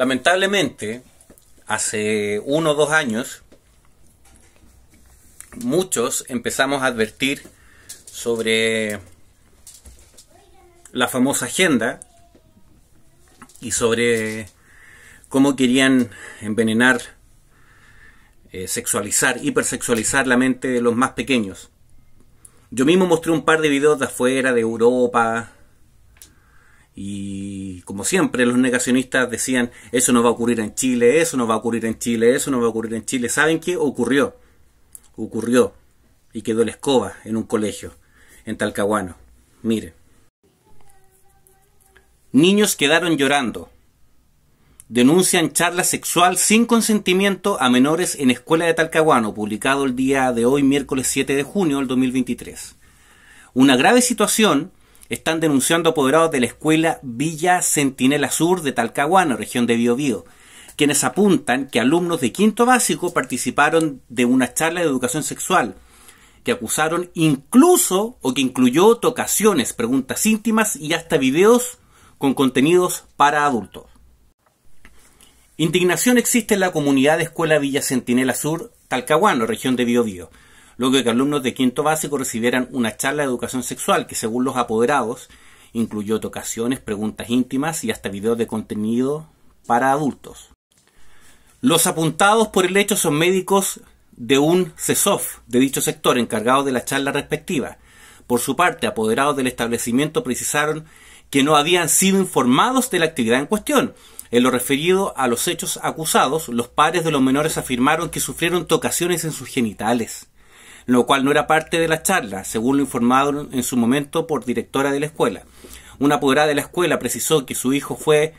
Lamentablemente, hace uno o dos años, muchos empezamos a advertir sobre la famosa agenda y sobre cómo querían envenenar, eh, sexualizar, hipersexualizar la mente de los más pequeños. Yo mismo mostré un par de videos de afuera, de Europa, y como siempre, los negacionistas decían, eso no va a ocurrir en Chile, eso no va a ocurrir en Chile, eso no va a ocurrir en Chile. ¿Saben qué? Ocurrió. Ocurrió. Y quedó la escoba en un colegio, en Talcahuano. mire Niños quedaron llorando. Denuncian charla sexual sin consentimiento a menores en Escuela de Talcahuano, publicado el día de hoy, miércoles 7 de junio del 2023. Una grave situación están denunciando apoderados de la escuela Villa Centinela Sur de Talcahuano, región de Biobío, quienes apuntan que alumnos de quinto básico participaron de una charla de educación sexual, que acusaron incluso o que incluyó tocaciones, preguntas íntimas y hasta videos con contenidos para adultos. Indignación existe en la comunidad de Escuela Villa Centinela Sur, Talcahuano, región de Biobío luego que alumnos de quinto básico recibieran una charla de educación sexual que según los apoderados incluyó tocaciones, preguntas íntimas y hasta videos de contenido para adultos. Los apuntados por el hecho son médicos de un CESOF de dicho sector encargados de la charla respectiva. Por su parte, apoderados del establecimiento precisaron que no habían sido informados de la actividad en cuestión. En lo referido a los hechos acusados, los padres de los menores afirmaron que sufrieron tocaciones en sus genitales lo cual no era parte de la charla, según lo informaron en su momento por directora de la escuela. Una apoderada de la escuela precisó que su hijo fue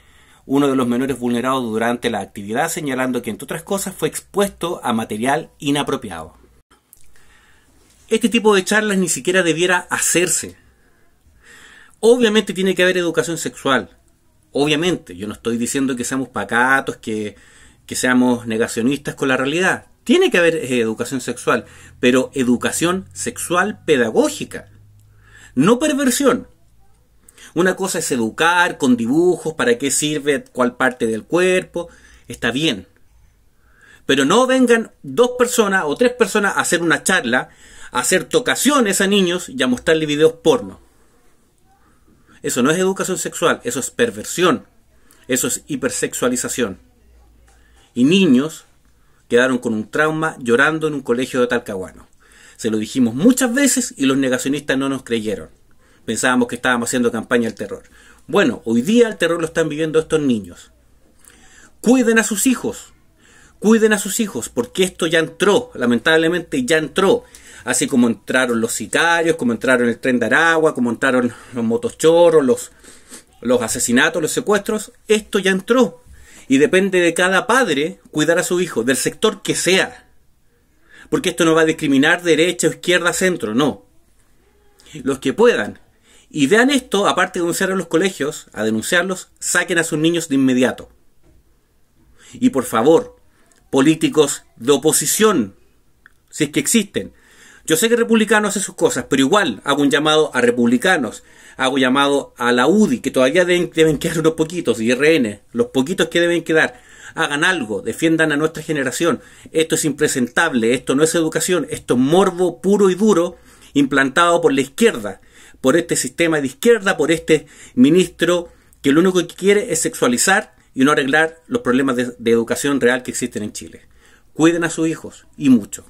uno de los menores vulnerados durante la actividad, señalando que, entre otras cosas, fue expuesto a material inapropiado. Este tipo de charlas ni siquiera debiera hacerse. Obviamente tiene que haber educación sexual. Obviamente, yo no estoy diciendo que seamos pacatos, que, que seamos negacionistas con la realidad. Tiene que haber eh, educación sexual, pero educación sexual pedagógica, no perversión. Una cosa es educar con dibujos, para qué sirve cuál parte del cuerpo, está bien. Pero no vengan dos personas o tres personas a hacer una charla, a hacer tocaciones a niños y a mostrarle videos porno. Eso no es educación sexual, eso es perversión, eso es hipersexualización. Y niños Quedaron con un trauma llorando en un colegio de Talcahuano. Se lo dijimos muchas veces y los negacionistas no nos creyeron. Pensábamos que estábamos haciendo campaña al terror. Bueno, hoy día el terror lo están viviendo estos niños. Cuiden a sus hijos. Cuiden a sus hijos, porque esto ya entró, lamentablemente ya entró. Así como entraron los sicarios, como entraron el tren de Aragua, como entraron los motochorros, los, los asesinatos, los secuestros, esto ya entró. Y depende de cada padre cuidar a su hijo, del sector que sea. Porque esto no va a discriminar derecha, izquierda, centro, no. Los que puedan y vean esto, aparte de denunciar a los colegios, a denunciarlos, saquen a sus niños de inmediato. Y por favor, políticos de oposición, si es que existen, yo sé que republicano hace sus cosas, pero igual hago un llamado a republicanos, hago llamado a la UDI, que todavía deben, quedar unos poquitos, y RN, los poquitos que deben quedar. Hagan algo, defiendan a nuestra generación. Esto es impresentable, esto no es educación, esto es morbo puro y duro implantado por la izquierda, por este sistema de izquierda, por este ministro que lo único que quiere es sexualizar y no arreglar los problemas de educación real que existen en Chile. Cuiden a sus hijos y mucho.